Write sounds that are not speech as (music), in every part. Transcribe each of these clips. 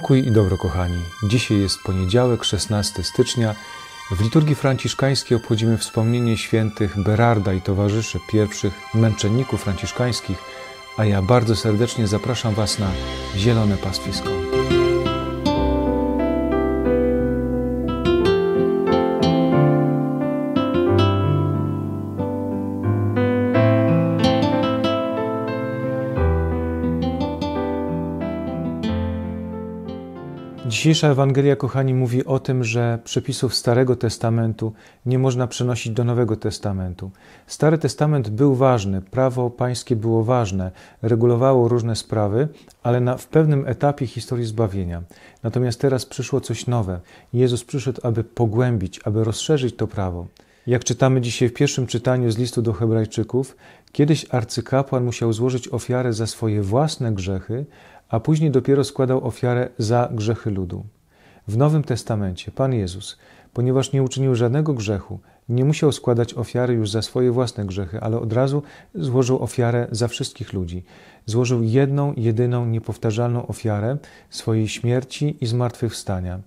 Pokój i dobro, kochani. Dzisiaj jest poniedziałek, 16 stycznia. W liturgii franciszkańskiej obchodzimy wspomnienie świętych Berarda i towarzyszy pierwszych męczenników franciszkańskich, a ja bardzo serdecznie zapraszam Was na Zielone Pastwisko. Dzisiejsza Ewangelia, kochani, mówi o tym, że przepisów Starego Testamentu nie można przenosić do Nowego Testamentu. Stary Testament był ważny, prawo pańskie było ważne, regulowało różne sprawy, ale na, w pewnym etapie historii zbawienia. Natomiast teraz przyszło coś nowe. Jezus przyszedł, aby pogłębić, aby rozszerzyć to prawo. Jak czytamy dzisiaj w pierwszym czytaniu z listu do Hebrajczyków, kiedyś arcykapłan musiał złożyć ofiarę za swoje własne grzechy, a później dopiero składał ofiarę za grzechy ludu. W Nowym Testamencie Pan Jezus, ponieważ nie uczynił żadnego grzechu, nie musiał składać ofiary już za swoje własne grzechy, ale od razu złożył ofiarę za wszystkich ludzi. Złożył jedną, jedyną, niepowtarzalną ofiarę swojej śmierci i zmartwychwstania.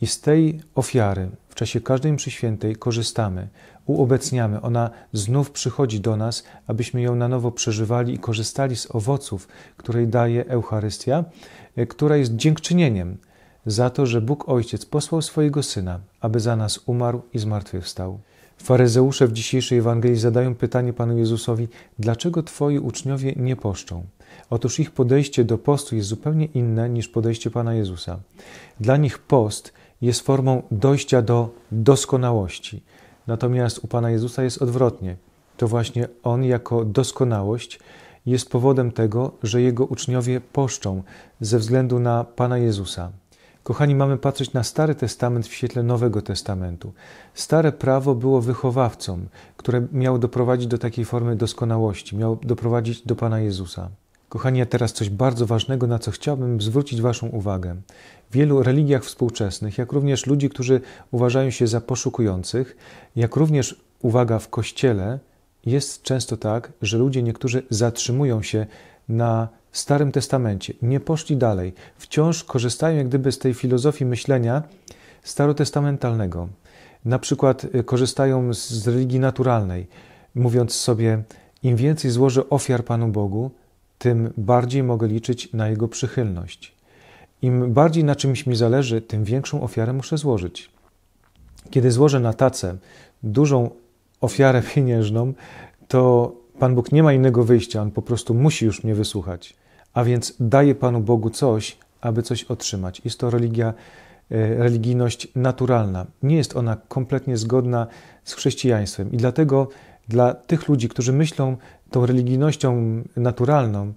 I z tej ofiary, w czasie każdej mszy świętej korzystamy, uobecniamy. Ona znów przychodzi do nas, abyśmy ją na nowo przeżywali i korzystali z owoców, której daje Eucharystia, e, która jest dziękczynieniem za to, że Bóg Ojciec posłał swojego Syna, aby za nas umarł i zmartwychwstał. Faryzeusze w dzisiejszej Ewangelii zadają pytanie Panu Jezusowi, dlaczego Twoi uczniowie nie poszczą? Otóż ich podejście do postu jest zupełnie inne niż podejście Pana Jezusa. Dla nich post – jest formą dojścia do doskonałości. Natomiast u Pana Jezusa jest odwrotnie. To właśnie On jako doskonałość jest powodem tego, że Jego uczniowie poszczą ze względu na Pana Jezusa. Kochani, mamy patrzeć na Stary Testament w świetle Nowego Testamentu. Stare prawo było wychowawcą, które miało doprowadzić do takiej formy doskonałości, miało doprowadzić do Pana Jezusa. Kochani, a teraz coś bardzo ważnego, na co chciałbym zwrócić Waszą uwagę. W wielu religiach współczesnych, jak również ludzi, którzy uważają się za poszukujących, jak również uwaga w kościele, jest często tak, że ludzie niektórzy zatrzymują się na Starym Testamencie, nie poszli dalej, wciąż korzystają jak gdyby z tej filozofii myślenia starotestamentalnego. Na przykład y, korzystają z religii naturalnej, mówiąc sobie: im więcej złożę ofiar Panu Bogu, tym bardziej mogę liczyć na Jego przychylność. Im bardziej na czymś mi zależy, tym większą ofiarę muszę złożyć. Kiedy złożę na tacę dużą ofiarę (laughs) pieniężną, to Pan Bóg nie ma innego wyjścia, on po prostu musi już mnie wysłuchać. A więc daje Panu Bogu coś, aby coś otrzymać. Jest to religia, e, religijność naturalna. Nie jest ona kompletnie zgodna z chrześcijaństwem i dlatego dla tych ludzi, którzy myślą tą religijnością naturalną,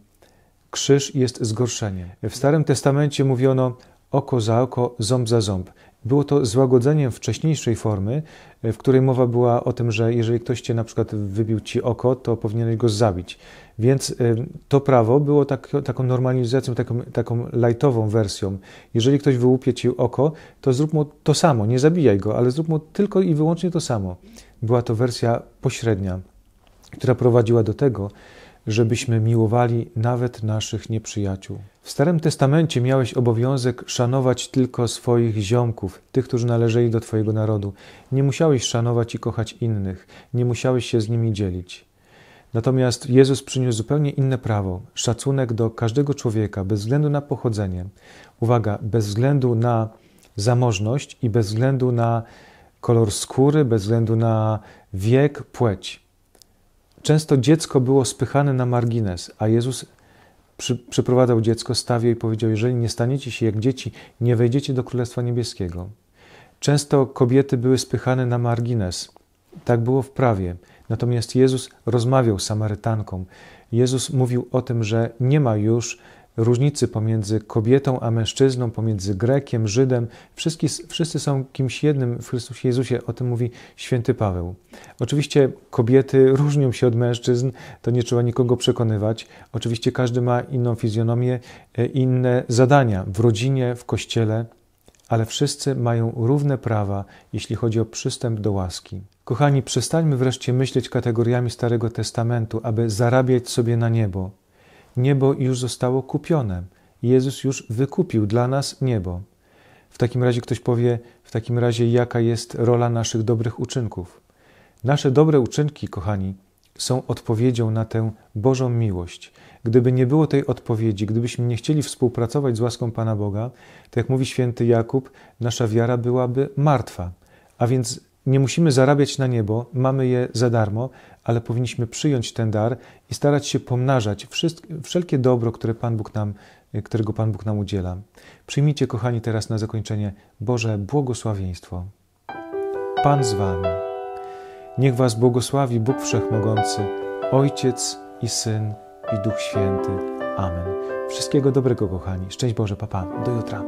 krzyż jest zgorszeniem. W Starym Testamencie mówiono oko za oko, ząb za ząb. Było to złagodzeniem wcześniejszej formy, w której mowa była o tym, że jeżeli ktoś cię na przykład wybił ci oko, to powinieneś go zabić. Więc y, to prawo było tak, taką normalizacją, taką, taką lajtową wersją. Jeżeli ktoś wyłupie ci oko, to zrób mu to samo, nie zabijaj go, ale zrób mu tylko i wyłącznie to samo była to wersja pośrednia, która prowadziła do tego, żebyśmy miłowali nawet naszych nieprzyjaciół. W Starym Testamencie miałeś obowiązek szanować tylko swoich ziomków, tych, którzy należeli do Twojego narodu. Nie musiałeś szanować i kochać innych, nie musiałeś się z nimi dzielić. Natomiast Jezus przyniósł zupełnie inne prawo szacunek do każdego człowieka, bez względu na pochodzenie. Uwaga, bez względu na zamożność i bez względu na kolor skóry, bez względu na wiek, płeć. Często dziecko było spychane na margines, a Jezus przy, przyprowadzał dziecko, stawiał i powiedział: Jeżeli nie staniecie się jak dzieci, nie wejdziecie do Królestwa Niebieskiego. Często kobiety były spychane na margines. Tak było w prawie. Natomiast Jezus rozmawiał z Samarytanką. Jezus mówił o tym, że nie ma już różnicy pomiędzy kobietą a mężczyzną, pomiędzy Grekiem, Żydem. Wszyscy, wszyscy są kimś jednym w Chrystusie Jezusie, o tym mówi święty Paweł. Oczywiście kobiety różnią się od mężczyzn, to nie trzeba nikogo przekonywać. Oczywiście każdy ma inną fizjonomię, e, inne zadania w rodzinie, w kościele, ale wszyscy mają równe prawa, jeśli chodzi o przystęp do łaski. Kochani, przestańmy wreszcie myśleć kategoriami Starego Testamentu, aby zarabiać sobie na niebo. Niebo już zostało kupione. Jezus już wykupił dla nas niebo. W takim razie ktoś powie, w takim razie jaka jest rola naszych dobrych uczynków? Nasze dobre uczynki, kochani, są odpowiedzią na tę Bożą miłość. Gdyby nie było tej odpowiedzi, gdybyśmy nie chcieli współpracować z łaską Pana Boga, to jak mówi święty Jakub, nasza wiara byłaby martwa, a więc nie musimy zarabiać na niebo, mamy je za darmo, ale powinniśmy przyjąć ten dar i starać się pomnażać wszelkie dobro, które Pan Bóg nam, którego Pan Bóg nam udziela. Przyjmijcie, kochani, teraz na zakończenie Boże błogosławieństwo. Pan z Wami. Niech Was błogosławi Bóg Wszechmogący, Ojciec i Syn i Duch Święty. Amen. Wszystkiego dobrego, kochani. Szczęść Boże, papa. Do jutra.